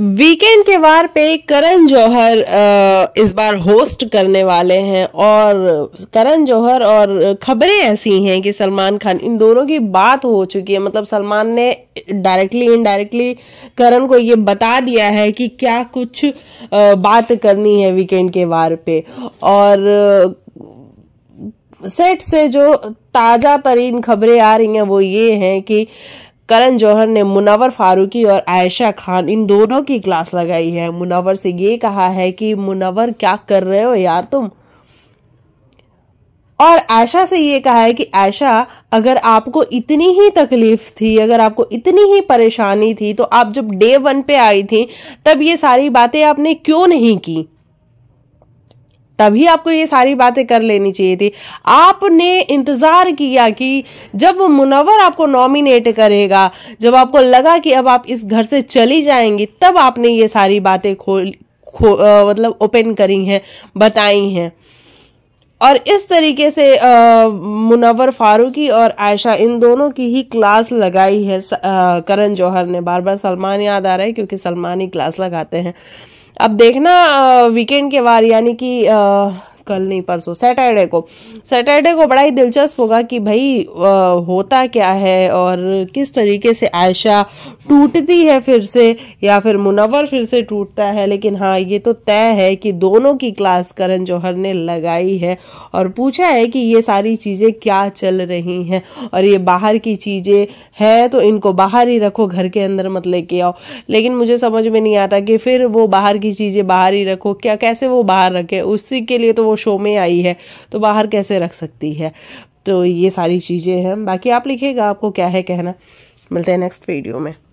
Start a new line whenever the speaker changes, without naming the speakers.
weekend के वार पे करण जौहर इस बार होस्ट करने वाले हैं और करण जौहर और खबरें ऐसी हैं कि सलमान खान इन दोनों की बात हो चुकी है मतलब सलमान ने डायरेक्टली इनडायरेक्टली करण को ये बता दिया है कि क्या कुछ बात करनी है वीकेंड के वार पे और सेट से जो ताज़ा तरीन खबरें आ रही हैं वो ये हैं कि करण जौहर ने मुनावर फारूकी और आयशा खान इन दोनों की क्लास लगाई है मुनावर से ये कहा है कि मुनावर क्या कर रहे हो यार तुम और आयशा से ये कहा है कि आयशा अगर आपको इतनी ही तकलीफ थी अगर आपको इतनी ही परेशानी थी तो आप जब डे वन पे आई थी तब ये सारी बातें आपने क्यों नहीं की तभी आपको ये सारी बातें कर लेनी चाहिए थी आपने इंतज़ार किया कि जब मुनवर आपको नॉमिनेट करेगा जब आपको लगा कि अब आप इस घर से चली जाएंगी तब आपने ये सारी बातें खोल खो आ, मतलब ओपन करी हैं बताई हैं और इस तरीके से मुनवर फारूकी और आयशा इन दोनों की ही क्लास लगाई है करण जौहर ने बार बार सलमान याद आ रहा है क्योंकि सलमान ही क्लास लगाते हैं अब देखना वीकेंड के बाद यानी कि कल नहीं परसों सैटरडे को सैटरडे को बड़ा ही दिलचस्प होगा कि भाई आ, होता क्या है और किस तरीके से आयशा टूटती है फिर से या फिर मुनवर फिर से टूटता है लेकिन हाँ ये तो तय है कि दोनों की क्लास करण जौहर ने लगाई है और पूछा है कि ये सारी चीज़ें क्या चल रही हैं और ये बाहर की चीज़ें हैं तो इनको बाहर ही रखो घर के अंदर मत लेके आओ लेकिन मुझे समझ में नहीं आता कि फिर वो बाहर की चीज़ें बाहर ही रखो क्या कैसे वो बाहर रखे उसी के लिए तो वो शो में आई है तो बाहर कैसे रख सकती है तो ये सारी चीज़ें हैं बाकी आप लिखिएगा आपको क्या है कहना मिलते हैं नेक्स्ट वीडियो में